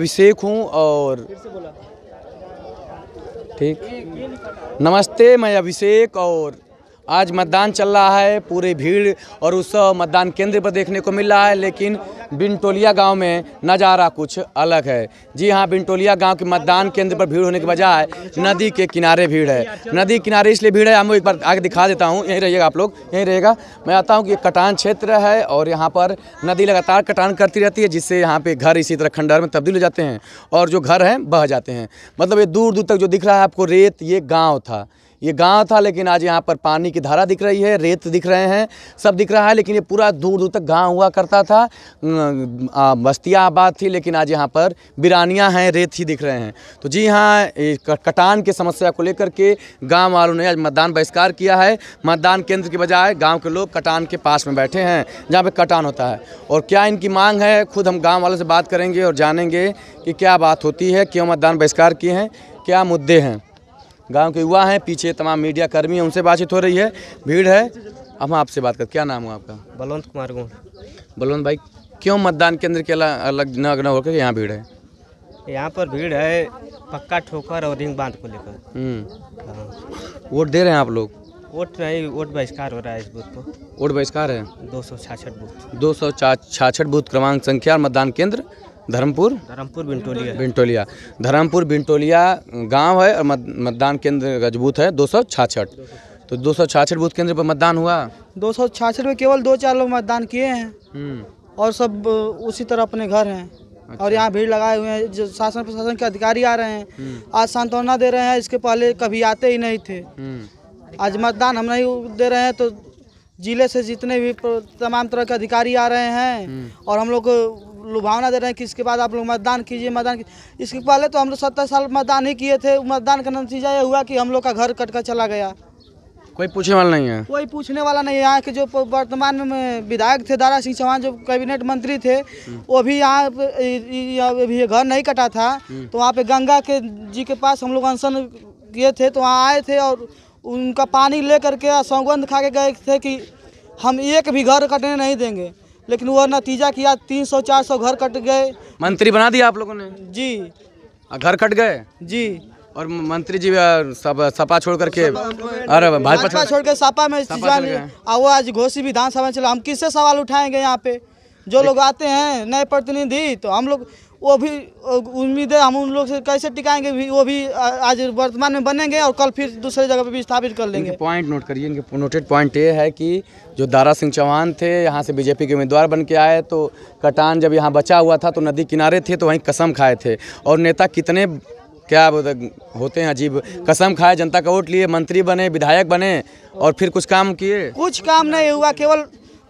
अभिषेक हूँ और ठीक नमस्ते मैं अभिषेक और आज मतदान चल रहा है पूरी भीड़ और उस मतदान केंद्र पर देखने को मिल रहा है लेकिन बिनटोलिया गांव में नज़ारा कुछ अलग है जी हां बिनटोलिया गांव के मतदान केंद्र पर भीड़ होने के बजाय नदी के किनारे भीड़ है नदी किनारे इसलिए भीड़ है हम एक बार आगे दिखा देता हूं यहीं रहिएगा आप लोग यहीं रहेगा मैं आता हूँ कि कटान क्षेत्र है और यहाँ पर नदी लगातार कटान करती रहती है जिससे यहाँ पर घर इसी तरह खंडहर में तब्दील हो जाते हैं और जो घर हैं बह जाते हैं मतलब ये दूर दूर तक जो दिख रहा है आपको रेत ये गाँव था ये गांव था लेकिन आज यहाँ पर पानी की धारा दिख रही है रेत दिख रहे हैं सब दिख रहा है लेकिन ये पूरा दूर दूर तक गांव हुआ करता था बस्तियाँ आबाद थी लेकिन आज यहाँ पर बिरानियाँ हैं रेत ही दिख रहे हैं तो जी हाँ कटान की समस्या को लेकर के गाँव वालों ने आज मतदान बहिष्कार किया है मतदान केंद्र के बजाय गाँव के लोग कटान के पास में बैठे हैं जहाँ पर कटान होता है और क्या इनकी मांग है खुद हम गाँव वालों से बात करेंगे और जानेंगे कि क्या बात होती है क्यों मतदान बहिष्कार किए हैं क्या मुद्दे हैं गांव के युवा हैं पीछे तमाम मीडिया कर्मी हैं उनसे बातचीत हो रही है भीड़ है अब हम आपसे बात कर क्या नाम हुआ आपका बलवंत कुमार गुण बलवंत भाई क्यों मतदान केंद्र के अलग न अग्न होकर यहाँ भीड़ है यहाँ पर भीड़ है पक्का ठोकर और रिंग बांध को लेकर हम्म। हाँ। वोट दे रहे हैं आप लोग वोट नहीं वोट बहिष्कार हो रहा है इस बूथ पर वोट बहिष्कार है दो सौ छाछठ बूथ दो सौ छाछठ बूथ क्रमांक संख्या मतदान केंद्र धर्मपुर धर्मपुर बिंटोलिया बिंटोलिया धर्मपुर बिंटोलिया गांव है और मतदान केंद्र गजबूत है दो सौ छाछठ तो दो सौ छाछठ बूथ केंद्र पर मतदान हुआ दो सौ छाछठ में केवल दो चार लोग मतदान किए हैं हम्म। और सब उसी तरह अपने घर हैं अच्छा। और यहाँ भीड़ लगाए हुए हैं जो शासन प्रशासन के अधिकारी आ रहे हैं हम्म। आज सांत्वना दे रहे हैं इसके पहले कभी आते ही नहीं थे हम्म। आज मतदान हम नहीं दे रहे हैं तो जिले से जितने भी तमाम तरह के अधिकारी आ रहे हैं और हम लोग लुभावना दे रहे हैं कि इसके बाद आप लोग मतदान कीजिए मतदान इसके पहले तो हम लोग सत्तर साल मतदान ही किए थे मतदान का नतीजा ये हुआ कि हम लोग का घर कट कर चला गया कोई पूछने वाला नहीं है कोई पूछने वाला नहीं है यहाँ के जो वर्तमान में विधायक थे दारा सिंह चौहान जो कैबिनेट मंत्री थे वो भी यहाँ अभी घर नहीं कटा था हम्म। तो वहाँ पे गंगा के जी के पास हम लोग अनशन किए थे तो वहाँ आए थे और उनका पानी ले करके सौगंध खा के गए थे कि हम एक भी घर कटने नहीं देंगे लेकिन वो नतीजा किया तीन सौ चार सौ घर कट गए मंत्री बना दिया आप लोगों ने जी घर कट गए जी और मंत्री जी सब सपा छोड़ करके अरे भाजपा छोड़ के सपा में आज घोसी विधानसभा में हम किससे सवाल उठाएंगे यहाँ पे जो लोग आते हैं नए प्रतिनिधि तो हम लोग वो भी उम्मीद है हम उन लोग से कैसे टिकाएंगे भी वो भी आज वर्तमान में बनेंगे और कल फिर दूसरे जगह पे भी स्थापित कर लेंगे पॉइंट नोट करिए इनके नोटेड पॉइंट ये है कि जो दारा सिंह चौहान थे यहाँ से बीजेपी के उम्मीदवार बन के आए तो कटान जब यहाँ बचा हुआ था तो नदी किनारे थे तो वहीं कसम खाए थे और नेता कितने क्या होते हैं अजीब कसम खाए जनता का वोट लिए मंत्री बने विधायक बने और फिर कुछ काम किए कुछ काम नहीं हुआ केवल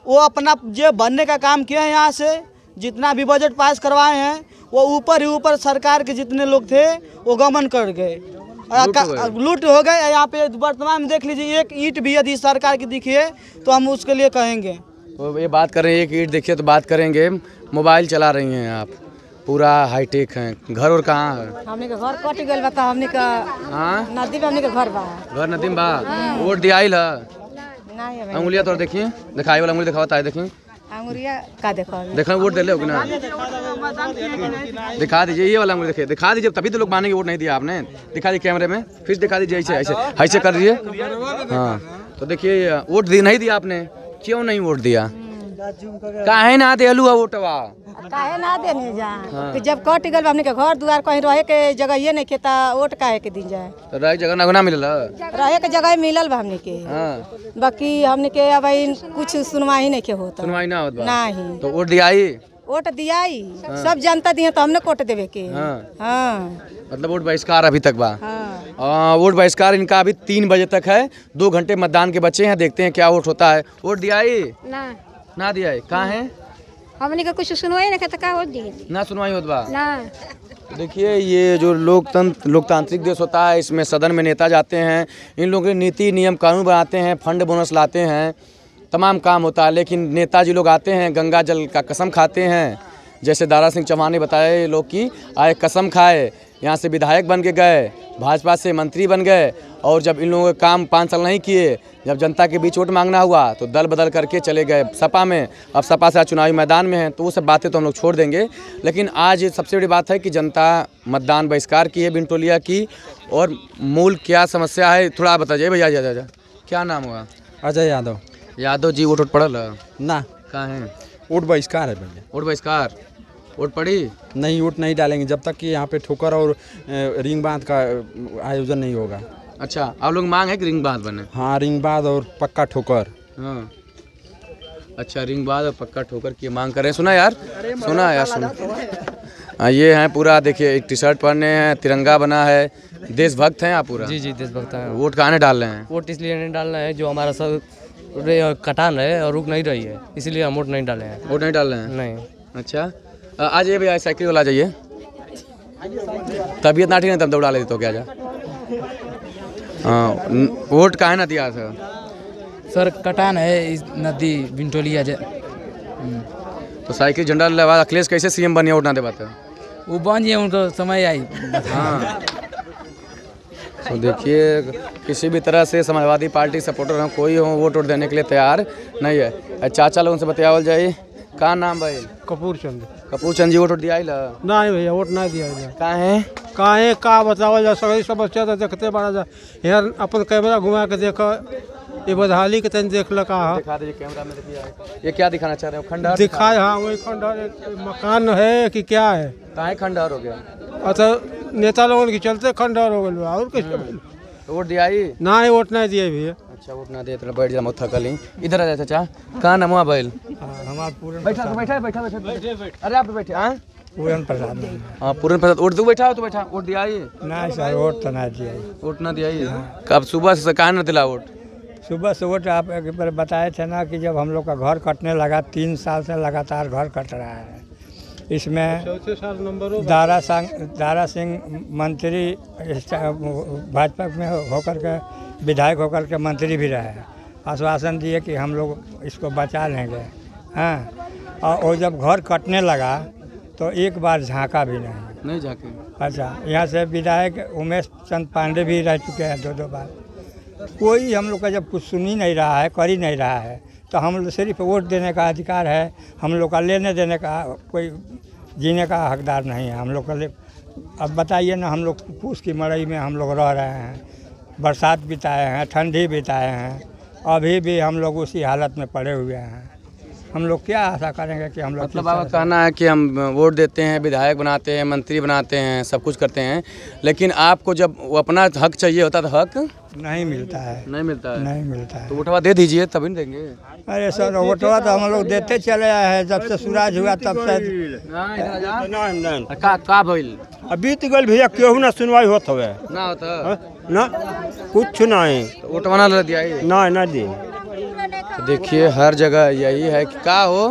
वो अपना जो बनने का काम किए हैं यहाँ से जितना भी बजट पास करवाए हैं वो ऊपर ही ऊपर सरकार के जितने लोग थे वो गमन कर गए लूट हो गए यहाँ पे वर्तमान में देख लीजिए एक ईट भी यदि सरकार की दिखिए तो हम उसके लिए कहेंगे तो ये बात हैं एक ईट देखिए तो बात करेंगे मोबाइल चला रही हैं आप पूरा हाईटेक है घर और कहाँ है हमने का घर कट गए हमने का हाँ? नदी में हमने का घर बा घर नदी में बा हाँ। वोट दिया है अंगुलिया तोड़ देखिए दिखाई वाला अंगुली दिखावा ताई देखिए अंगुलिया का देखो वोट दे ना दिखा दीजिए ये वाला अंगुली देखिए दिखा दीजिए तभी तो लोग मानेंगे वोट नहीं दिया आपने दिखा दीजिए कैमरे में फिर दिखा दीजिए ऐसे ऐसे ऐसे कर दीजिए हाँ तो देखिए वोट नहीं दिया आपने क्यों नहीं वोट दिया काहे ना दे अलुआ ओटवा काहे ना दे नहीं जा हाँ। कि जब कट गेल हमनी के घर द्वार कहीं रहे के जगह ये नहीं खेता ओट काहे के दिन जाए तो रहे जगह ना मिलल रहे के जगह मिलल बा हमने के हां बाकी हमनी के अब कुछ सुनवाई नहीं के होत सुनवाई ना होता नहीं तो ओट दियाई ओट दियाई हाँ। सब जनता दिए तो हमने कोट देवे के हां हाँ। मतलब वोट बहिष्कार अभी तक बा हाँ। वोट बहिष्कार इनका अभी तीन बजे तक है दो घंटे मतदान के बचे हैं देखते हैं क्या वोट होता है वोट दिया ही? ना ना दिया है कहाँ है हमने का कुछ सुनवाई ना तो का हो दी ना सुनवाई होता ना देखिए ये जो लोकतंत्र लोकतांत्रिक देश होता है इसमें सदन में नेता जाते हैं इन लोगों के नीति नियम कानून बनाते हैं फंड बोनस लाते हैं तमाम काम होता है लेकिन नेताजी लोग आते हैं गंगा जल का कसम खाते हैं जैसे दारा सिंह चौहान ने बताया ये लोग की आए कसम खाए यहाँ से विधायक बन के गए भाजपा से मंत्री बन गए और जब इन लोगों के काम पाँच साल नहीं किए जब जनता के बीच वोट मांगना हुआ तो दल बदल करके चले गए सपा में अब सपा से चुनावी मैदान में है तो वो सब बातें तो हम लोग छोड़ देंगे लेकिन आज सबसे बड़ी बात है कि जनता मतदान बहिष्कार की है बिनटोलिया की और मूल क्या समस्या है थोड़ा बताइए भैया जा, जा क्या नाम हुआ अजय यादव यादव जी वोट वोट पड़ल ना कहाँ है वोट बहिष्कार है भैया वोट बहिष्कार वोट पड़ी नहीं वोट नहीं डालेंगे जब तक कि यहाँ पे ठोकर और रिंग बांध का आयोजन नहीं होगा अच्छा आप लोग मांग है कि रिंग बांध बने हाँ रिंग बांध और पक्का ठोकर हाँ। अच्छा रिंग बांध और पक्का ठोकर की मांग कर रहे हैं सुना यार सुना यार सुना हाँ, ये है पूरा देखिए एक टी शर्ट पहने हैं तिरंगा बना है देशभक्त हैं आप पूरा जी जी देशभक्त हैं वोट कहाँ डाल रहे हैं वोट इसलिए नहीं डाल रहे हैं जो हमारा सब कटान है और रुक नहीं रही है इसीलिए हम वोट नहीं डाले हैं वोट नहीं डाल रहे हैं नहीं अच्छा आ जाइए भैया साइकिल वाला जाइए तबीयत ना ठीक है तब दौड़ा लेते तो क्या जा वोट का है ना दिया सर सर कटान है इस नदी बिंटोलिया जे हम्म, तो साइकिल झंडा लगा अखिलेश कैसे सीएम बनिए वोट ना दे पाते वो बन जाए उनको समय आई हाँ तो देखिए किसी भी तरह से समाजवादी पार्टी सपोर्टर हम कोई हो वोट वोट देने के लिए तैयार नहीं है चाचा लोग उनसे बतियावल जाइए का नाम भाई कपूर चंद कपूर चंद जी वोट दिया नहीं भैया वोट ना दिया का है का है का बताओ जा सभी समस्या तो देखते बड़ा जा यार अपन कैमरा घुमा के देखो ये बदहाली के तन देख लगा दिखा दे कैमरा में ये क्या दिखाना चाह रहे हो खंडहर दिखाए हाँ वही खंडहर मकान है कि क्या है कहाँ खंडहर हो गया अच्छा नेता लोगों के चलते खंडहर हो गए और कुछ हम्म। तो वोट दिया ना वोट नहीं दिया भैया अच्छा, इधर आ बैल पूरन प्रसाद वोट बैठा हो तो बैठा वोट हाँ? हाँ, दिया ना सर वोट तो ना दिया वोट ना दिया हाँ। सुबह से ना दिला वोट सुबह से वोट आप एक बार बताए थे ना कि जब हम लोग का घर कटने लगा तीन साल से लगातार घर कट रहा है इसमें दारा सिंह दारा सिंह मंत्री भाजपा में होकर के विधायक होकर के मंत्री भी रहे आश्वासन दिए कि हम लोग इसको बचा लेंगे हाँ और वो जब घर कटने लगा तो एक बार झांका भी नहीं नहीं झाँके अच्छा यहाँ से विधायक उमेश चंद पांडे भी रह चुके हैं दो दो बार कोई हम लोग का जब कुछ सुन ही नहीं रहा है कर ही नहीं रहा है तो हम लोग सिर्फ वोट देने का अधिकार है हम लोग का लेने देने का कोई जीने का हकदार नहीं है हम लोग का ले अब बताइए ना हम लोग पूछ तो की मड़ई में हम लोग रह रहे हैं बरसात बिताए हैं ठंडी बिताए हैं अभी भी हम लोग उसी हालत में पड़े हुए हैं हम लोग क्या आशा करेंगे कि हम लोग मतलब आपका कहना है कि हम वोट देते हैं विधायक बनाते हैं मंत्री बनाते हैं सब कुछ करते हैं लेकिन आपको जब वो अपना हक चाहिए होता तो हक नहीं मिलता है नहीं मिलता है नहीं मिलता है तो वोटवा दे दीजिए तभी नहीं देंगे अरे सर वोटवा तो हम लोग देते चले आए हैं जब से सूरज हुआ तब से तो बीत गल भैया क्यों ना सुनवाई होत हवे हाँ? ना कुछ नहीं तो वोटवा दिया नहीं दी तो देखिए हर जगह यही है कि का हो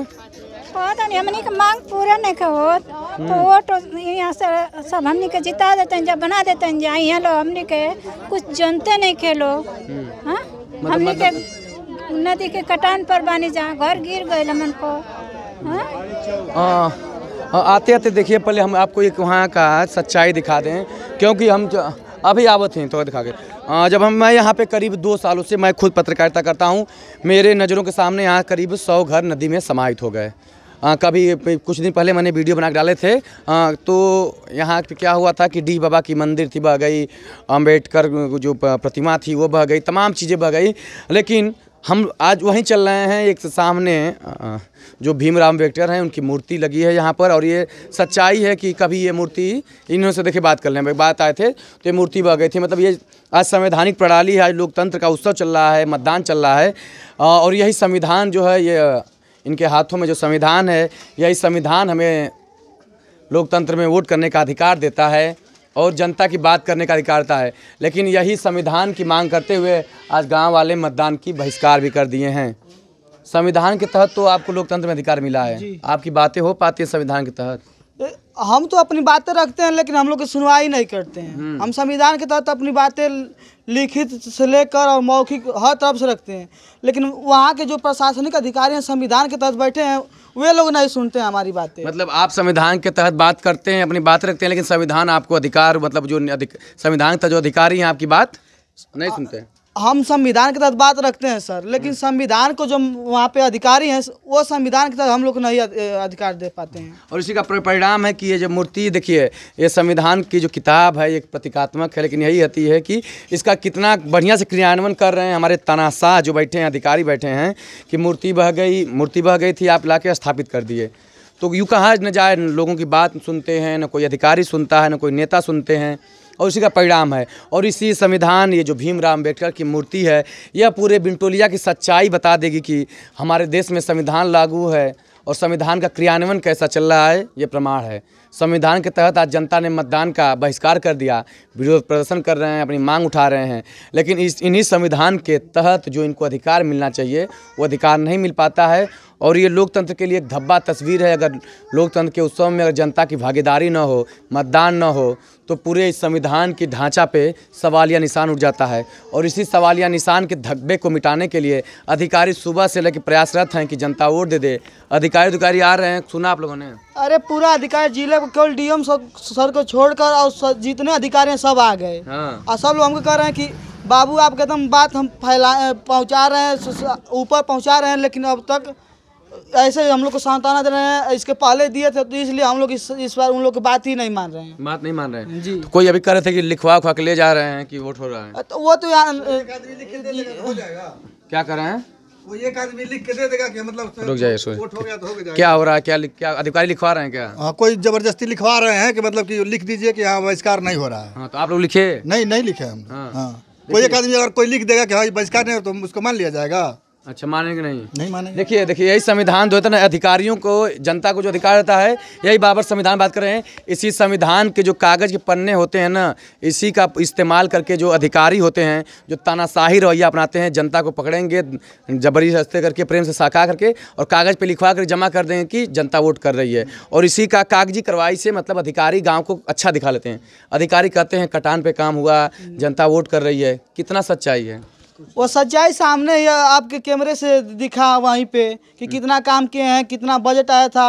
हमने के मांग पूरा नहीं का हो तो वो तो यहाँ से सब हमने के जिता देते हैं जब बना देते हैं जा यहाँ लो हमने के कुछ जनते नहीं खेलो हम्म। हाँ मतलब हमने मतलब के नदी के कटान पर बने जहाँ घर गिर गए लमन को हाँ? हाँ।, हाँ आते आते देखिए पहले हम आपको एक वहाँ का सच्चाई दिखा दें क्योंकि हम अभी आवत हैं तो दिखा के हाँ, जब हम मैं यहाँ पे करीब दो सालों से मैं खुद पत्रकारिता करता हूँ मेरे नज़रों के सामने यहाँ करीब सौ घर नदी में समाहित हो गए आ, हाँ, कभी कुछ दिन पहले मैंने वीडियो बना के डाले थे आ, हाँ, तो यहाँ क्या हुआ था कि डी बाबा की मंदिर थी बह गई अम्बेडकर जो प्रतिमा थी वो बह गई तमाम चीज़ें बह गई लेकिन हम आज वहीं चल रहे हैं एक सामने जो राम अम्बेडकर हैं उनकी मूर्ति लगी है यहाँ पर और ये सच्चाई है कि कभी ये मूर्ति इन्होंने से देखिए बात कर लें बात आए थे तो ये मूर्ति बह गई थी मतलब ये आज संवैधानिक प्रणाली है आज लोकतंत्र का उत्सव चल रहा है मतदान चल रहा है और यही संविधान जो है ये इनके हाथों में जो संविधान है यही संविधान हमें लोकतंत्र में वोट करने का अधिकार देता है और जनता की बात करने का अधिकारता है लेकिन यही संविधान की मांग करते हुए आज गांव वाले मतदान की बहिष्कार भी कर दिए हैं संविधान के तहत तो आपको लोकतंत्र में अधिकार मिला है आपकी बातें हो पाती है संविधान के तहत हम तो अपनी बातें रखते हैं लेकिन हम लोग की सुनवाई नहीं करते हैं हम्म। हम संविधान के तहत अपनी बातें लिखित से लेकर और मौखिक हर तरफ से रखते हैं लेकिन वहाँ के जो प्रशासनिक अधिकारी हैं संविधान के तहत बैठे हैं वे लोग नहीं सुनते हैं हमारी बातें मतलब आप संविधान के तहत बात करते हैं अपनी बात रखते हैं लेकिन संविधान आपको अधिकार मतलब जो संविधान का जो अधिकारी है आपकी बात नहीं सुनते हैं हम संविधान के तहत बात रखते हैं सर लेकिन हम्म। संविधान को जो वहाँ पे अधिकारी हैं वो संविधान के तहत हम लोग नहीं अधिकार दे पाते हैं और इसी का परिणाम है कि ये जो मूर्ति देखिए ये संविधान की जो किताब है ये प्रतीकात्मक है लेकिन यही होती है कि इसका कितना बढ़िया से क्रियान्वयन कर रहे हैं हमारे तनाशाह जो बैठे हैं अधिकारी बैठे हैं कि मूर्ति बह गई मूर्ति बह गई थी आप ला स्थापित कर दिए तो यूँ कहाँ न जाए लोगों की बात सुनते हैं न कोई अधिकारी सुनता है न कोई नेता सुनते हैं और उसी का परिणाम है और इसी संविधान ये जो भीमराव अम्बेडकर की मूर्ति है यह पूरे बिंटोलिया की सच्चाई बता देगी कि हमारे देश में संविधान लागू है और संविधान का क्रियान्वयन कैसा चल रहा है ये प्रमाण है संविधान के तहत आज जनता ने मतदान का बहिष्कार कर दिया विरोध प्रदर्शन कर रहे हैं अपनी मांग उठा रहे हैं लेकिन इस इन्हीं संविधान के तहत जो इनको अधिकार मिलना चाहिए वो अधिकार नहीं मिल पाता है और ये लोकतंत्र के लिए एक धब्बा तस्वीर है अगर लोकतंत्र के उत्सव में अगर जनता की भागीदारी न हो मतदान न हो तो पूरे इस संविधान की ढांचा पे सवालिया निशान उठ जाता है और इसी सवालिया निशान के धब्बे को मिटाने के लिए अधिकारी सुबह से लेकर प्रयासरत हैं कि जनता वोट दे दे अधिकारी अधिकारी आ रहे हैं सुना आप लोगों ने अरे पूरा अधिकारी जिले को केवल डीएम सर को छोड़कर और जितने अधिकारी हैं सब आ गए हाँ। और सब लोग हमको कह रहे हैं कि बाबू आप एकदम बात हम फैला पहुँचा रहे हैं ऊपर पहुँचा रहे हैं लेकिन अब तक ऐसे हम लोग को सांत्वना दे रहे हैं इसके पहले दिए थे तो इसलिए हम लोग इस, इस बार उन लोग की बात ही नहीं मान रहे हैं बात नहीं मान रहे हैं जी तो कोई अभी कह रहे थे कि लिखवा खुआ के ले जा रहे हैं कि वोट हो रहा है तो वो तो यार तो तो क्या कर रहे हैं वो एक आदमी लिख के दे देगा कि मतलब रुक तो क्या हो रहा है क्या क्या अधिकारी लिखवा रहे हैं क्या आ, हाँ, कोई जबरदस्ती लिखवा रहे हैं कि मतलब कि लिख दीजिए कि हाँ बहिष्कार नहीं हो रहा है हाँ तो आप लोग लिखे नहीं नहीं लिखे हम हाँ, हाँ। कोई एक आदमी अगर कोई लिख देगा कि हाँ बहिष्कार नहीं हो तो उसको मान लिया जाएगा अच्छा मानेंगे नहीं नहीं मानेंगे देखिए देखिए यही संविधान जो है तो ना अधिकारियों को जनता को जो अधिकार रहता है यही बाबर संविधान बात कर रहे हैं इसी संविधान के जो कागज़ के पन्ने होते हैं ना इसी का इस्तेमाल करके जो अधिकारी होते हैं जो तानाशाही रवैया अपनाते हैं जनता को पकड़ेंगे जबरी हस्ते करके प्रेम से साका करके और कागज़ पर लिखवा कर जमा कर देंगे कि जनता वोट कर रही है और इसी का कागजी कार्रवाई से मतलब अधिकारी गाँव को अच्छा दिखा लेते हैं अधिकारी कहते हैं कटान पर काम हुआ जनता वोट कर रही है कितना सच्चाई है वो सच्चाई सामने ही आपके कैमरे से दिखा वहीं पे कि हम्म। कितना काम किए हैं कितना बजट आया था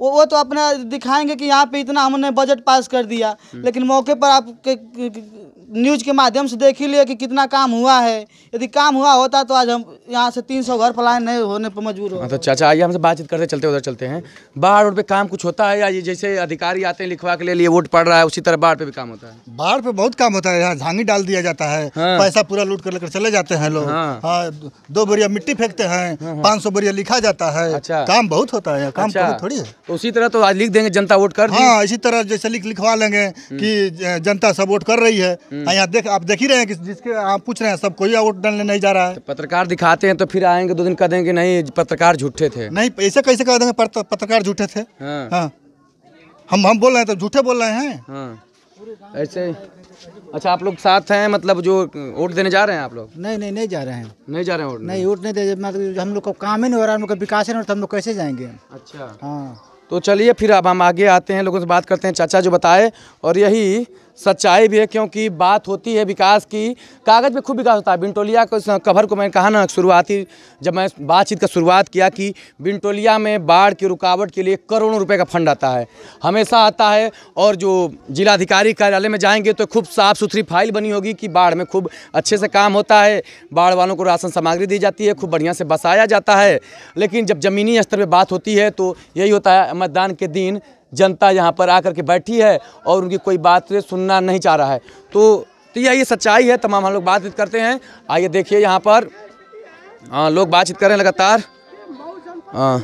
वो वो तो अपना दिखाएंगे कि यहाँ पे इतना हमने बजट पास कर दिया हम्म। लेकिन मौके पर आप न्यूज़ के माध्यम से देख ही लिए कि कितना काम हुआ है यदि काम हुआ होता तो आज हम यहाँ से तीन सौ घर पलायन नहीं होने पर मजबूर हो हाँ, तो चाचा आइए हमसे बातचीत करते चलते उधर चलते हैं बाढ़ रोड पर काम कुछ होता है या ये जैसे अधिकारी आते हैं लिखवा के लिए वोट पड़ रहा है उसी तरह बाढ़ पे भी काम होता है बाढ़ पे बहुत काम होता है यहाँ झांगी डाल दिया जाता है हाँ। पैसा पूरा लूट कर लेकर चले जाते हैं लोग हाँ। दो बोरिया मिट्टी फेंकते हैं पाँच सौ बोरिया लिखा जाता है अच्छा। काम बहुत होता है काम अच्छा। थोड़ी है उसी तरह तो आज लिख देंगे जनता वोट कर हाँ इसी तरह जैसे लिख लिखवा लेंगे हम्म। की जनता सब वोट कर रही है हम्म। हाँ हम्म। यहाँ देख आप देख ही रहे हैं कि जिसके आप पूछ रहे हैं सब कोई वोट डालने नहीं जा रहा है तो पत्रकार दिखाते हैं तो फिर आएंगे दो दिन कह देंगे नहीं पत्रकार झूठे थे नहीं ऐसे कैसे कह देंगे पत्रकार झूठे थे हाँ। हाँ। हम हम बोल रहे हैं तो झूठे बोल रहे हैं हाँ। ऐसे अच्छा आप लोग साथ हैं मतलब जो वोट देने जा रहे हैं आप लोग नहीं नहीं नहीं जा रहे हैं नहीं जा रहे हैं नहीं वोट नहीं दे मतलब हम लोग को काम ही नहीं हो रहा है हम लोग का विकास ही नहीं हो रहा तो हम लोग कैसे जाएंगे अच्छा हाँ तो चलिए फिर अब हम आगे आते हैं लोगों से बात करते हैं चाचा जो बताए और यही सच्चाई भी है क्योंकि बात होती है विकास की कागज़ पे खूब विकास होता है बिनटोलिया को कवर को मैंने कहा ना शुरुआती जब मैं बातचीत का शुरुआत किया कि बिनटोलिया में बाढ़ की रुकावट के लिए करोड़ों रुपए का फंड आता है हमेशा आता है और जो जिलाधिकारी कार्यालय में जाएंगे तो खूब साफ़ सुथरी फाइल बनी होगी कि बाढ़ में खूब अच्छे से काम होता है बाढ़ वालों को राशन सामग्री दी जाती है खूब बढ़िया से बसाया जाता है लेकिन जब ज़मीनी स्तर पर बात होती है तो यही होता है मतदान के दिन जनता यहाँ पर आकर के बैठी है और उनकी कोई बात सुनना नहीं चाह रहा है तो तो यह ये सच्चाई है तमाम हम लोग बातचीत करते हैं आइए देखिए यहाँ पर आ, हाँ, लोग बातचीत कर रहे हैं लगातार हाँ,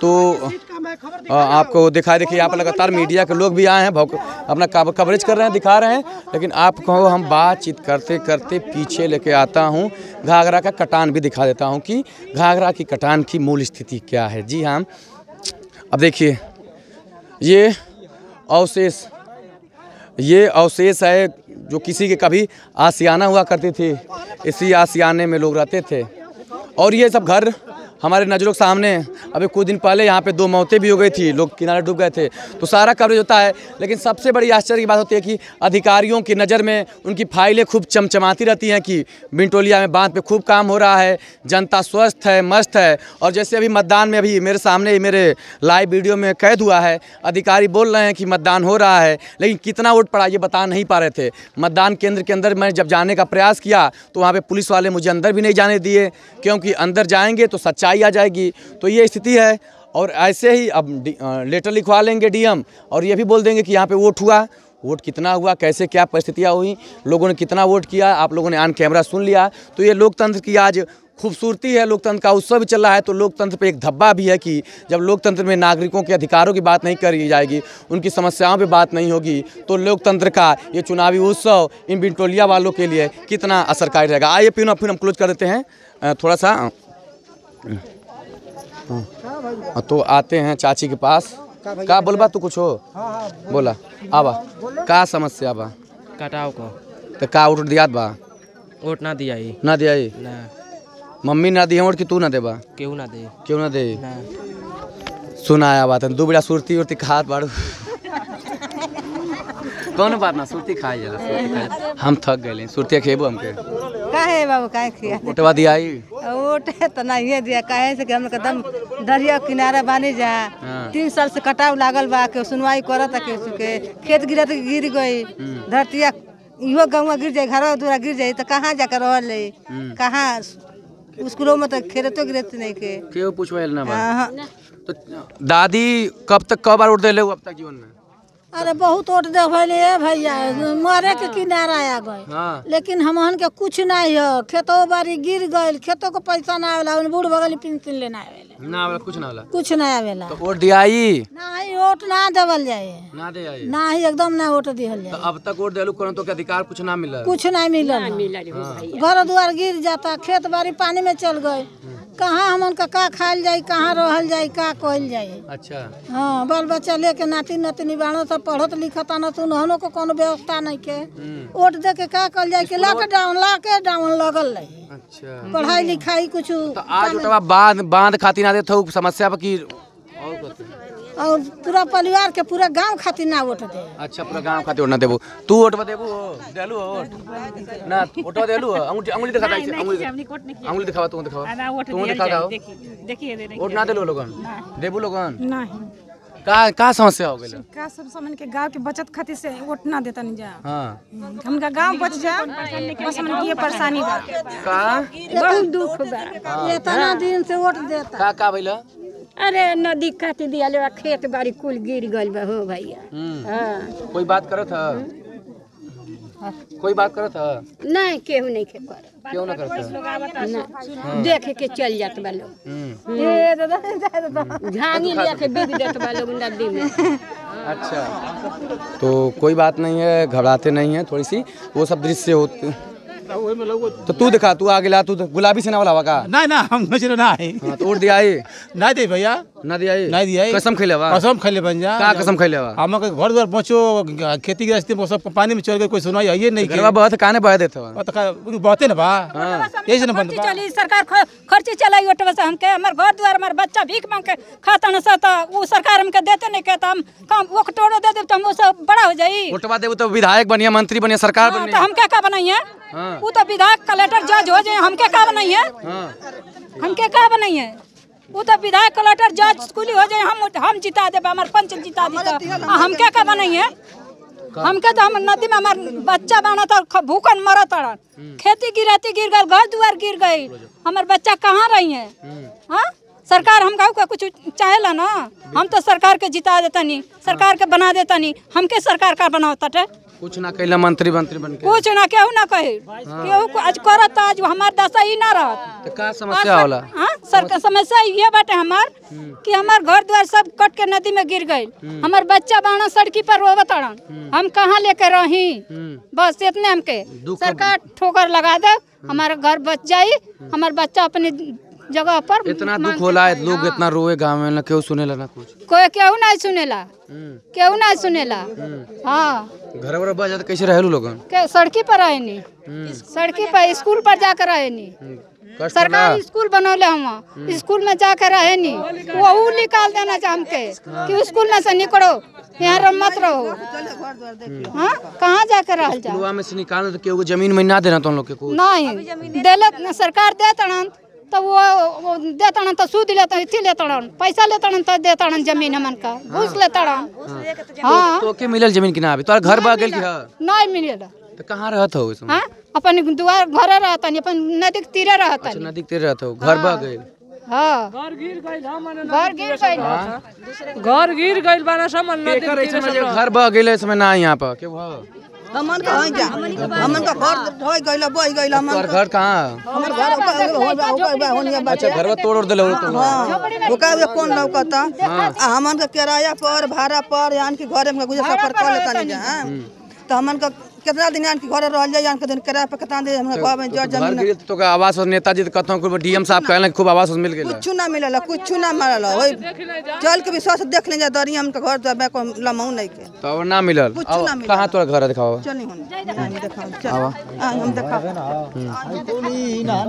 तो आ, हाँ, आपको दिखाई देखिए यहाँ पर लगातार मीडिया के लोग भी आए हैं अपना कवरेज कर रहे हैं दिखा रहे हैं लेकिन आपको हम बातचीत करते करते पीछे लेके आता हूँ घाघरा का कटान भी दिखा देता हूँ कि घाघरा की कटान की मूल स्थिति क्या है जी हाँ अब देखिए ये अवशेष ये अवशेष है जो किसी के कभी आसियाना हुआ करती थी इसी आसियाने में लोग रहते थे और ये सब घर हमारे नज़रों के सामने अभी कुछ दिन पहले यहाँ पे दो मौतें भी हो गई थी लोग किनारे डूब गए थे तो सारा कवरेज होता है लेकिन सबसे बड़ी आश्चर्य की बात होती है कि अधिकारियों की नज़र में उनकी फाइलें खूब चमचमाती रहती हैं कि बिंटोलिया में बांध पे खूब काम हो रहा है जनता स्वस्थ है मस्त है और जैसे अभी मतदान में अभी मेरे सामने मेरे लाइव वीडियो में कैद हुआ है अधिकारी बोल रहे हैं कि मतदान हो रहा है लेकिन कितना वोट पड़ा ये बता नहीं पा रहे थे मतदान केंद्र के अंदर मैं जब जाने का प्रयास किया तो वहाँ पर पुलिस वाले मुझे अंदर भी नहीं जाने दिए क्योंकि अंदर जाएंगे तो सच्चाई सफाई आ जाएगी तो ये स्थिति है और ऐसे ही अब लेटर लिखवा लेंगे डीएम और ये भी बोल देंगे कि यहाँ पे वोट हुआ वोट कितना हुआ कैसे क्या परिस्थितियाँ हुई लोगों ने कितना वोट किया आप लोगों ने आन कैमरा सुन लिया तो ये लोकतंत्र की आज खूबसूरती है लोकतंत्र का उत्सव भी चल रहा है तो लोकतंत्र पे एक धब्बा भी है कि जब लोकतंत्र में नागरिकों के अधिकारों की बात नहीं करी जाएगी उनकी समस्याओं पे बात नहीं होगी तो लोकतंत्र का ये चुनावी उत्सव इन बिंटोलिया वालों के लिए कितना असरकारी रहेगा आइए फिर फिर हम क्लोज कर देते हैं थोड़ा सा हाँ।, हाँ तो आते हैं चाची के पास का बोलबा तू कुछ हो हाँ, हाँ, बोला आबा का समस्या बा कटाव को तो का उठ दिया बा वोट ना दिया ही ना दिया ही ना मम्मी ना दी वोट कि तू ना दे बा क्यों ना दे क्यों ना दे सुनाया बात दू बेटा सुरती उर्ती खात बाड़ू कौन बात ना सुरती खाए जरा हम थक गए सुरती खेबो हमके काहे बाबू काहे खिया ओटवा दिया आई ओट तो नहीं दिया काहे से हम लोग दम दरिया किनारा बानी जा हाँ। तीन साल से कटाव लागल बा के सुनवाई करत के उसके खेत गिरत गिर गई हम्म। धरतिया इहो गांव गिर जाए घर दूरा गिर जाए तो कहाँ जाकर रह ले हम्म। कहाँ स्कूलों में तो खेलते गिरते नहीं के क्यों पूछवा ना हाँ, हाँ। तो दादी कब तक कब बार उठ दे ले अब तक जीवन में अरे बहुत वोट दे भैया मरे के हाँ। किनारा आ गए हाँ। लेकिन हम के कुछ नहीं हो खेतो बारी गिर गए खेतों को पैसा ना आवेला बूढ़ बगल पिंसिन लेना आवेला ना कुछ ना आवेला कुछ ना आवेला तो वोट दियाई नहीं वोट ना देवल जाए ना दे ना ही एकदम ना वोट दिहल जाए तो अब तक वोट देलू करो तो के अधिकार कुछ ना मिला कुछ ना मिला हाँ। घर द्वार गिर जाता खेत बारी पानी में चल गए कहाँ हम उनका का खाल जाए कहाँ रहल जाए का कहल जाए अच्छा हाँ बाल बच्चा लेके नाती नतनी बाड़ो सब पढ़त लिखत आना तू नहनो को कोनो व्यवस्था नहीं के हम्म। वोट दे के का कल जाए के लाके डाउन लगल ले अच्छा पढ़ाई लिखाई कुछ तो आज तो बांध बांध खाती ना दे हो समस्या पर की और पूरा परिवार के पूरा गांव खाती ना वोट दे अच्छा पूरा गांव खाती वोट ना देबो तू वोट देबो देलु वोट ना वोट देलु अंगूठी अंगुली दिखा दे अंगुली अंगुली दिखावा तू दिखावा तू दिखा दे देखिए देखिए वोट ना देलू लोगन देबो लोगन नहीं का का समस्या हो गई का सब समान के गांव के बचत खातिर से वोट ना देता नहीं जा हां हमका गांव बच जा बस हमन के परेशानी बा का बहुत दुख बा हाँ, हाँ, हाँ। इतना दिन से वोट देता का का भइल अरे नदी काट दिया ले खेत बाड़ी कुल गिर गइल बा हो भैया हम्म। हां कोई बात करत ह हम्म। कोई बात करत ह नहीं केहू नहीं के करत क्यों ना करता हाँ। देख के चल जात बा लोग दादा हम्म। दादा हम्म। तो तो- तो- हम्म। झांगी ले के बीग देत बा लोग नदी में अच्छा तो कोई बात नहीं है घबराते नहीं है थोड़ी सी वो सब दृश्य होते तो तू दिखा तू आगे ला तू तो गुलाबी सेना वाला का ना ना हम मुझे तो ना है हां तो दिया है ना दे भैया ना दिया है ना दिया है कसम खइले बा कसम खइले बन जा का कसम खइले बा हम के घर द्वार पहुंचो खेती के रास्ते में सब पानी में चल गए कोई सुनाई आई नहीं के बात काने बह देते तो। बा तो का बहुते ना बा ये हाँ। से ना बंद चली सरकार खर्ची चलाई ओटवा से हमके हमर घर द्वार हमर बच्चा भीख मांग के खाता न सता वो सरकार हमके देते नहीं कहता हम काम वो ओकटोड़ो दे दे तो हम सब बड़ा हो जाई ओटवा देबो तो विधायक बनिया मंत्री बनिया सरकार हाँ, बनिया तो हम क्या का बनाई है हां वो हाँ। तो विधायक कलेक्टर जज हो जाए हमके का नहीं है हाँ। हमके का नहीं है वो तो विधायक कलेक्टर जज स्कूली हो जाए हम हम जिता दे हमारे पंच जिता दे तो। हमके का नहीं है हमके तो हम नदी में हमार बच्चा बना था भूखन मरत हम्म। खेती गिराती गिर गई घर दुआर गिर गई हमारे बच्चा कहाँ रही है हम्म। हाँ सरकार हम गाँव का कुछ चाहे ना हम तो सरकार के जिता देता नहीं सरकार के बना देता नहीं हमके सरकार का बनावता कुछ ना कहला मंत्री मंत्री बन के कुछ ना केहू ना कहे हाँ। केहू आज करत आज हमार दशा ही ना रहत तो का समस्या होला हां सर का समस्या ये बाटे हमार हम्म। कि हमार घर द्वार सब कट के नदी में गिर गई हमार हम्म। बच्चा बाणा सड़की पर रोवत अड़न हम्म। हम कहां लेके रही बस इतने हमके सरकार ठोकर लगा दे हमारा घर बच जाये हमार बच्चा अपने जगह पर इतना दुख होला लोग हाँ। इतना रोए गांव में ना क्यों सुने ला कुछ कोई क्यों ना सुने ला हम्म। क्यों ना सुने ला हम्म। हाँ घर वर बजा कैसे रहे लोग सड़की पर आए हम्म। सड़की पर स्कूल पर जाकर आए नी सरकार स्कूल बनौले हम स्कूल में जाकर रहे नी वो निकाल देना चाह के कि हाँ। स्कूल में से निकलो यहाँ मत रहो हाँ कहाँ जाकर जा में से निकाल तो जमीन में ना देना तुम तो लोग के नहीं दिलत सरकार दे तुरंत तब तो वो, देता तो सूद लेता इथी लेता पैसा लेता तो देता जमीन हमन का घूस हाँ। लेता हाँ। तो, हाँ तो के मिलल जमीन कि ना अभी तोर घर बा गेल की हां नहीं मिलल तो कहाँ रहत हो उसमें हां अपन दुआर घरे रहतन अपन नदी के तीर रहता अच्छा नदी के तीर रहता हो घर बा हाँ। गए हां घर गिर गइल घर गिर गइल घर गिर गइल बाना समन नदी के तीरे घर बा गए इसमें ना यहां पर के हुआ हमन का होई जा हमन का घर ढोई तो गइला बई गइला हमन का घर कहां हमर घर होबा होबा होनिया अच्छा घर तोड़ ओड़ देले हो तुम हां का कौन लौकता हाँ। आ हमन का किराया पर भाड़ा पर यान कि घर में गुजर सफर कर लेता नहीं जा हां हम्म। तो हमन का कितना दिन इनके घर रह जाए के दिन किराया पे कितना दे हम तो- तो घर में जड़ जमीन तो का आवास और नेता नेताजी कहतो को डीएम साहब कहले खूब आवास मिल गेल कुछ तो ना मिलल कुछ ना मिलल ओ चल के विश्वास देख ले जा दरी हम के घर जाबे को लमऊ नहीं के तो ना मिलल कहां तोरा घर दिखाओ चल नहीं हम दिखाओ चल हम दिखाओ डाल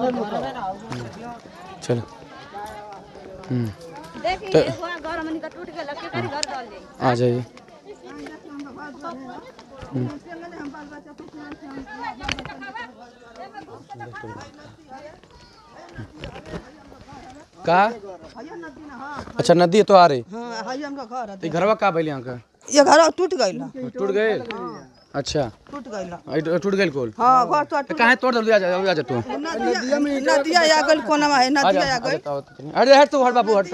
दे आ जाइए हाँ, का अच्छा नदी है तो आ रही हाँ, घर का भैया ये घर टूट गए टूट गए अच्छा टूट गइल हाँ, टूट गइल कोल हां घर हाँ, तो टूट काहे तोड़ तो आ जा आ जा तू नदिया में नदिया आ गइल कोना में नदिया आ गइल अरे हट तू हट बाबू हट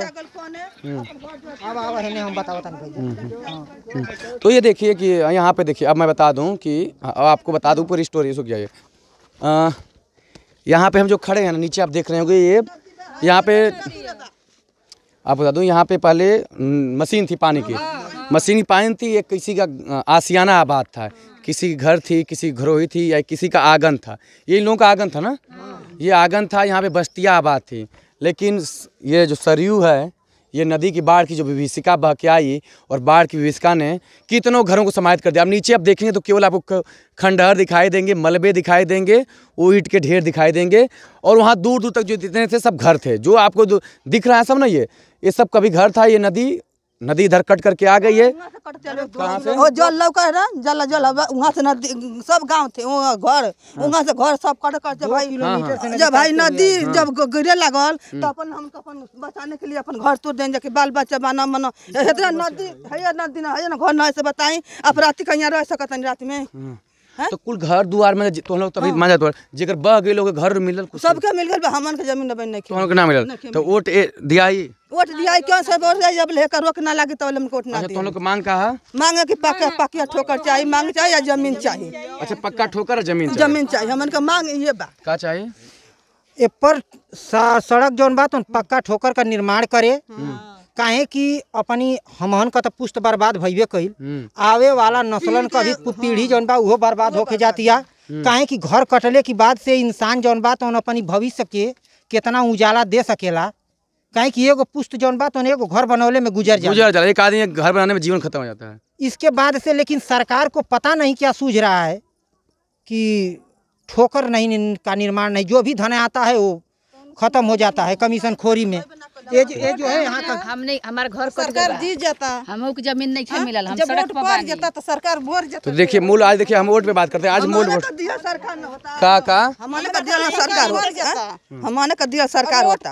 हम्म। अब अब हने हम बताओ भाई हम्म, हम्म। हाँ। तो ये देखिए कि यहाँ पे देखिए अब मैं बता दूं कि अब आपको बता दूं पूरी स्टोरी सुख जाइए यहाँ पे हम जो खड़े हैं ना नीचे आप देख रहे होंगे ये यहाँ पे आप बता दूं यहाँ पे पहले मशीन थी पानी की मसीनी पायन थी ये किसी का आसियाना आबाद था किसी की घर थी किसी की घरोही थी या किसी का आंगन था ये लोगों का आंगन था ना ये आंगन था यहाँ पे बस्तियाँ आबाद थी लेकिन ये जो सरयू है ये नदी की बाढ़ की जो विभीषिका बह के आई और बाढ़ की विभिषिका ने कितनों घरों को समाहित कर दिया अब नीचे आप देखेंगे तो केवल आपको खंडहर दिखाई देंगे मलबे दिखाई देंगे वो ईट के ढेर दिखाई देंगे और वहाँ दूर दूर तक जो जितने थे सब घर थे जो आपको दिख रहा है सब ना ये ये सब कभी घर था ये नदी नदी इधर कट करके आ गई है हाँ, कहाँ से जल जल जल वहाँ से नदी सब गांव थे वहाँ घर हाँ। वहाँ से घर सब कट कर भाई जब भाई नदी जब गिरे लगल हाँ। तो अपन हम अपन बचाने के लिए अपन घर तोड़ दें जाके बाल बच्चा बना मना इतना नदी है नदी ना है ना घर न से बताई अपराधी कहीं रह सकता रात में हाँ? तो कुल घर द्वार में तो लोग तभी हाँ। मान जाते जेकर बह गए लोग घर मिलल सबके मिल गए हमन के जमीन नहीं तो हमन के ना मिलल तो वोट दियाई वोट दियाई क्यों सब वोट जब लेकर रोक ना लागे अच्छा, तो हम कोट ना दे तो लोग मांग का है मांग के पक्का पक्का ठोकर चाहिए मांग चाहिए या जमीन चाहिए अच्छा पक्का ठोकर जमीन जमीन चाहिए हमन के मांग ये बा का चाहिए ए पर सड़क जोन बात पक्का ठोकर का निर्माण करे हाँ। काहे कि अपनी हमहन का तो पुष्ट बर्बाद भइबे कइल हम्म। आवे वाला नस्लन का भी पीढ़ी जौन बा उहो बर्बाद होके जातिया काहे कि घर कटले के बाद से इंसान जौन बा तो अपनी भविष्य के कितना उजाला दे सकेला काहे कि एगो पुष्ट जौन बा तो एगो घर बनौले में गुजर जाए गुजर जाए एक आदमी घर बनाने में जीवन खत्म हो जाता है इसके बाद से लेकिन सरकार को पता नहीं क्या सूझ रहा है कि ठोकर नहीं का निर्माण नहीं जो भी धन आता है वो खत्म हो जाता है कमीशन खोरी में ये जो ये जो है यहाँ का हमने हमारे घर सरकार जाता हम जमीन नहीं हाँ, हम सड़क पर जाता तो सरकार जाता तो देखिए मूल आज देखिए हम वोट पे बात करते हैं आज मूल वोट का का हमारे का दिया हाँ? सरकार हमारे का दिया सरकार होता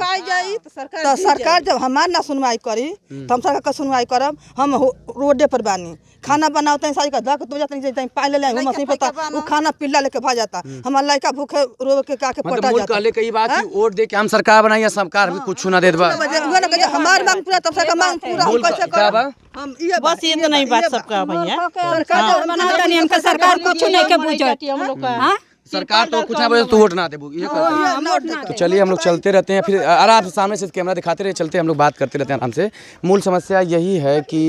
तो सरकार तो जब हमारे ना सुनवाई करी तो हम सरकार का सुनवाई करब हम रोडे पर बानी खाना बनाते तो हैं सारी का धक तो जाते नहीं पाए ले लेंगे हमसे पता वो खाना पिल्ला लेके भाग जाता हम्म। हमारा लड़का भूखे रो के का के मतलब पटा जाता कहले कई बात की वोट दे के हम सरकार बनाई सरकार भी हाँ। कुछ ना दे दे हाँ, हमार मांग पूरा तब सरकार मांग पूरा हम कैसे करब हम ये बस ये तो नहीं बात सबका भैया हाँ। सरकार तो हमका सरकार कुछ नहीं के बुझत हम लोग का सरकार तो कुछ ना तू वोट ना दे ये हाँ, हाँ, तो चलिए हम लोग चलते रहते हैं फिर आराम से सामने से कैमरा दिखाते रहे चलते हम लोग बात करते रहते हैं आराम से मूल समस्या यही है कि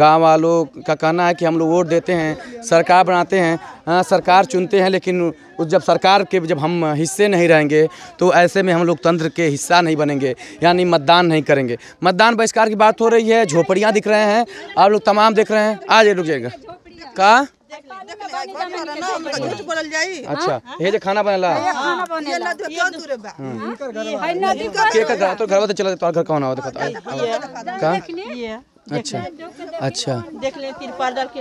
गांव वालों का कहना है कि हम लोग वोट देते हैं सरकार बनाते हैं हाँ सरकार चुनते हैं लेकिन उस जब सरकार के जब हम हिस्से नहीं रहेंगे तो ऐसे में हम लोग तंत्र के हिस्सा नहीं बनेंगे यानी मतदान नहीं करेंगे मतदान बहिष्कार की बात हो रही है झोपड़ियाँ दिख रहे हैं आप लोग तमाम देख रहे हैं आज रुक जाएगा का अच्छा हाँ? ये खाना बनेला खाना बनेला घर चला तो घर कौन अच्छा अच्छा देख ले अच्छा। के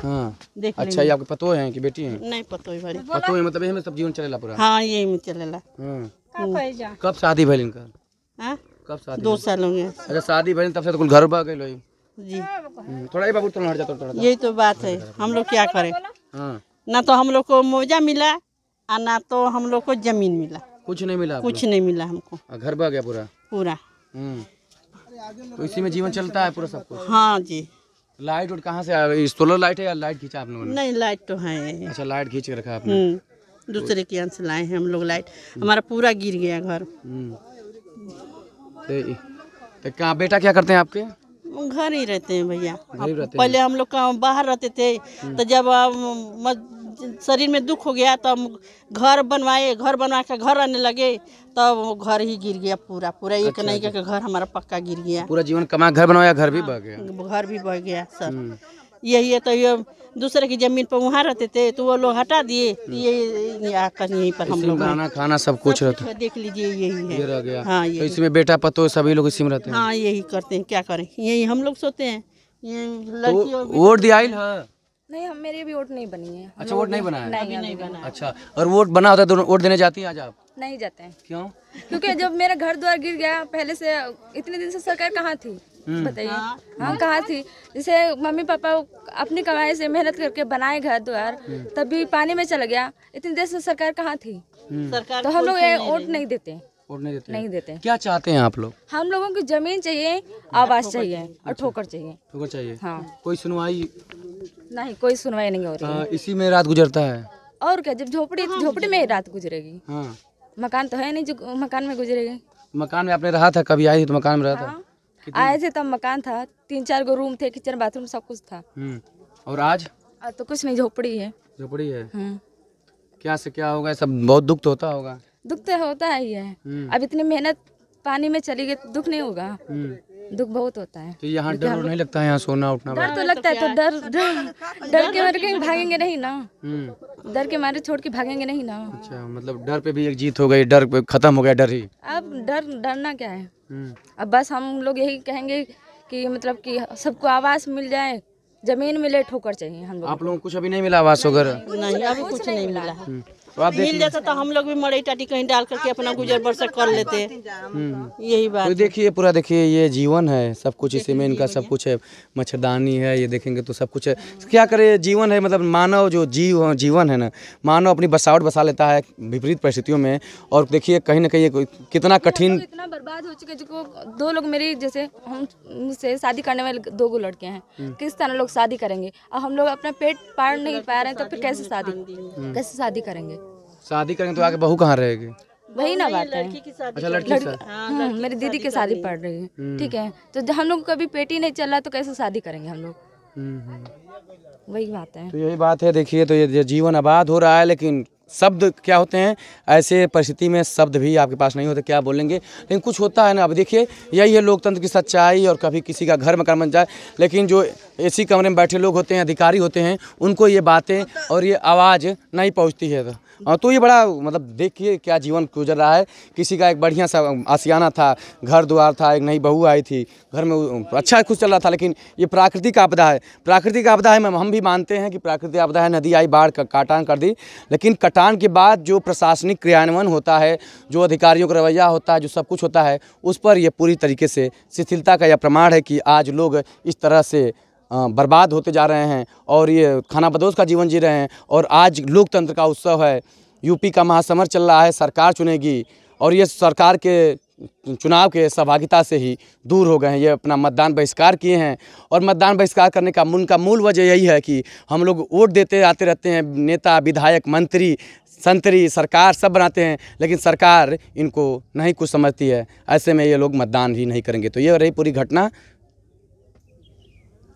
हाँ। देख अच्छा ये पतो कि बेटी नहीं पतो है पतो है मतलब सब जीवन चलेला पूरा हां यही में चलेला हम्म। कब शादी भइल हां कब शादी दो साल हो अच्छा शादी भइल तब से तो कुल घर बा गइल जी हम्म, थोड़ा ही बाबू तो हट जाता थोड़ा यही तो बात है हम लोग क्या करें हाँ। ना तो हम लोग को मोजा मिला और ना तो हम लोग को जमीन मिला कुछ नहीं मिला कुछ नहीं मिला हमको घर बह गया पूरा पूरा हम्म। तो इसी में जीवन चलता है पूरा सब कुछ हाँ जी लाइट उठ कहाँ से आ सोलर लाइट है या लाइट खींचा आपने नहीं, नहीं लाइट तो है अच्छा लाइट खींच के रखा आपने हम्म, दूसरे के से लाए हैं हम लोग लाइट हमारा पूरा गिर गया घर तो, तो क्या बेटा क्या करते हैं आपके घर ही रहते हैं भैया पहले हम लोग बाहर रहते थे हम्म। तो जब शरीर में दुख हो गया तो हम घर बनवाए घर बनवा के घर रहने लगे तब तो घर ही गिर गया पूरा पूरा एक अच्छा, नहीं अच्छा। घर हमारा पक्का गिर गया पूरा जीवन कमा घर बनवाया घर भी हाँ, बह गया घर भी बह गया सर हम्म। यही है तो ये दूसरे की जमीन पर वहाँ रहते थे तो वो लोग हटा दिए हम्म। ये आकर यहीं पर हम लोग खाना खाना सब कुछ रहता है देख लीजिए यही है रह गया हाँ ये तो इसमें बेटा पतो सभी लोग इसी में रहते हैं हाँ यही करते हैं क्या करें यही हम लोग सोते हैं तो वोट दिया हाँ। नहीं हम मेरे भी वोट नहीं बनी है अच्छा वोट नहीं बना है नहीं, नहीं बना अच्छा और वोट बना होता है वोट देने जाती हैं आज आप नहीं जाते हैं क्यों क्योंकि जब मेरा घर द्वार गिर गया पहले से इतने दिन से सरकार कहाँ थी हम्म। बताइए हाँ।, हाँ, कहाँ थी जैसे मम्मी पापा अपनी कमाई से मेहनत करके बनाए घर द्वार हम्म। तभी पानी में चला गया इतनी देर से सरकार कहाँ थी हम्म। सरकार तो हम लोग वोट नहीं देते नहीं देते नहीं देते क्या चाहते हैं आप लोग हम लोगों की जमीन चाहिए आवास चाहिए और ठोकर चाहिए ठोकर चाहिए हाँ कोई सुनवाई नहीं कोई सुनवाई नहीं हो रही आ, हाँ, इसी में रात गुजरता है और क्या जब झोपड़ी झोपड़ी में रात गुजरेगी हाँ मकान तो है नहीं जो मकान में गुजरेगी मकान में आपने रहा था कभी आई तो मकान में रहा था हाँ। आए थे तब मकान था तीन चार गो रूम थे किचन बाथरूम सब कुछ था हम्म, और आज तो कुछ नहीं झोपड़ी है झोपड़ी है हाँ। क्या से क्या होगा सब बहुत दुख तो होता होगा दुख तो होता ही है हम्म। अब इतनी मेहनत पानी में चली गई दुख नहीं होगा हम्म। दुख बहुत होता है तो यहाँ डर नहीं लगता है यहाँ सोना उठना डर तो हाँ, लगता है तो, तो डर डर के मारे कहीं भागेंगे नहीं ना डर के मारे छोड़ के भागेंगे नहीं ना अच्छा मतलब डर पे भी एक जीत हो गई डर खत्म हो गया डर ही अब डर डरना क्या है अब बस हम लोग यही कहेंगे कि मतलब कि सबको आवास मिल जाए जमीन मिले ठोकर चाहिए हम लोग आप लोगों को कुछ अभी नहीं मिला आवास वगैरह नहीं अभी कुछ नहीं मिला हम्म। तो मिल जाता तो हम लोग भी मड़ई टाटी कहीं डाल करके अपना हाँ, गुजर बसर कर लेते हम्म। यही बात तो देखिए पूरा देखिए ये जीवन है सब कुछ इसी में इनका सब कुछ है मच्छरदानी है ये देखेंगे तो सब कुछ है तो क्या करे जीवन है मतलब मानव जो जीव जीवन है ना मानव अपनी बसावट बसा लेता है विपरीत परिस्थितियों में और देखिए कहीं ना कहीं कितना कठिन तो इतना बर्बाद हो चुके जो दो लोग मेरी जैसे हम शादी करने वाले दो गो लड़के हैं हम्म। किस तरह लोग शादी करेंगे और हम लोग अपना पेट पार नहीं पा रहे हैं तो फिर कैसे शादी कैसे शादी करेंगे शादी करेंगे तो आगे बहू कहाँ रहेगी वही ना बात है अच्छा लड़की हाँ, हाँ मेरी दीदी की शादी पड़ रही है हम्म। ठीक है तो हम लोग कभी पेटी नहीं चल रहा तो कैसे शादी करेंगे हम लोग हम्म, हम्म। वही बात है तो यही बात है देखिए तो ये जीवन आबाद हो रहा है लेकिन शब्द क्या होते हैं ऐसे परिस्थिति में शब्द भी आपके पास नहीं होते क्या बोलेंगे लेकिन कुछ होता है ना अब देखिए यही है लोकतंत्र की सच्चाई और कभी किसी का घर मकान बन जाए लेकिन जो एसी कमरे में बैठे लोग होते हैं अधिकारी होते हैं उनको ये बातें और ये आवाज़ नहीं पहुँचती है हाँ, तो ये बड़ा मतलब देखिए क्या जीवन गुजर रहा है किसी का एक बढ़िया सा आसियाना था घर द्वार था एक नई बहू आई थी घर में अच्छा कुछ चल रहा था लेकिन ये प्राकृतिक आपदा है प्राकृतिक आपदा है मैम हम भी मानते हैं कि प्राकृतिक आपदा है नदी आई बाढ़ का काटान कर दी लेकिन कटान के बाद जो प्रशासनिक क्रियान्वयन होता है जो अधिकारियों का रवैया होता है जो सब कुछ होता है उस पर यह पूरी तरीके से शिथिलता का यह प्रमाण है कि आज लोग इस तरह से बर्बाद होते जा रहे हैं और ये खाना बदोश का जीवन जी रहे हैं और आज लोकतंत्र का उत्सव है यूपी का महासमर चल रहा है सरकार चुनेगी और ये सरकार के चुनाव के सहभागिता से ही दूर हो गए हैं ये अपना मतदान बहिष्कार किए हैं और मतदान बहिष्कार करने का उनका मूल वजह यही है कि हम लोग वोट देते आते रहते हैं नेता विधायक मंत्री संतरी सरकार सब बनाते हैं लेकिन सरकार इनको नहीं कुछ समझती है ऐसे में ये लोग मतदान ही नहीं करेंगे तो ये रही पूरी घटना